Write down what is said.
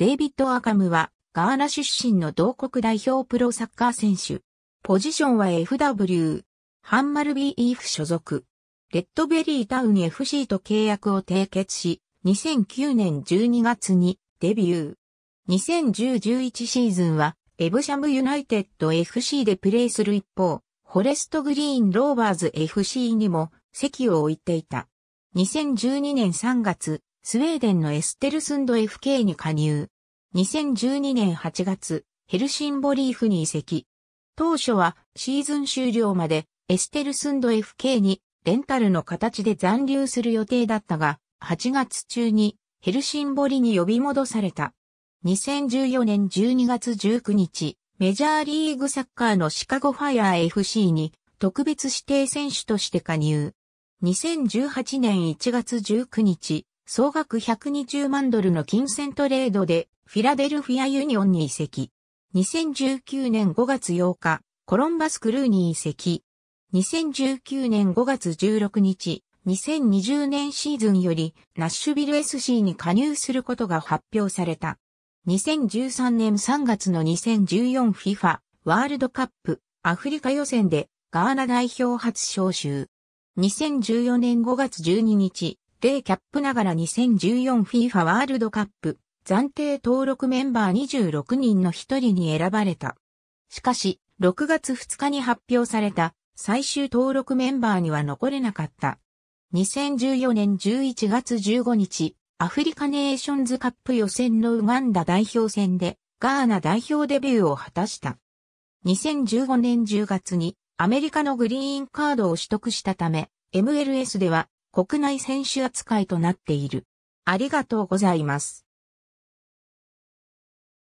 デイビッド・アカムは、ガーナ出身の同国代表プロサッカー選手。ポジションは FW。ハンマルビー・イーフ所属。レッドベリータウン FC と契約を締結し、2009年12月にデビュー。2010-11シーズンは、エブシャムユナイテッド FC でプレーする一方、ホレストグリーン・ローバーズ FC にも席を置いていた。2012年3月、スウェーデンのエステルスンド FK に加入。2012年8月、ヘルシンボリーフに移籍。当初はシーズン終了までエステルスンド FK にレンタルの形で残留する予定だったが、8月中にヘルシンボリに呼び戻された。2014年12月19日、メジャーリーグサッカーのシカゴファイアー FC に特別指定選手として加入。2018年1月19日、総額120万ドルの金銭トレードでフィラデルフィアユニオンに移籍。2019年5月8日、コロンバスクルーに移籍。2019年5月16日、2020年シーズンよりナッシュビル SC に加入することが発表された。2013年3月の 2014FIFA ワールドカップアフリカ予選でガーナ代表初招集。2014年5月12日、イキャップながら 2014FIFA ワールドカップ暫定登録メンバー26人の一人に選ばれた。しかし、6月2日に発表された最終登録メンバーには残れなかった。2014年11月15日、アフリカネーションズカップ予選のウガンダ代表戦でガーナ代表デビューを果たした。2015年10月にアメリカのグリーンカードを取得したため、MLS では国内選手扱いとなっている。ありがとうございます。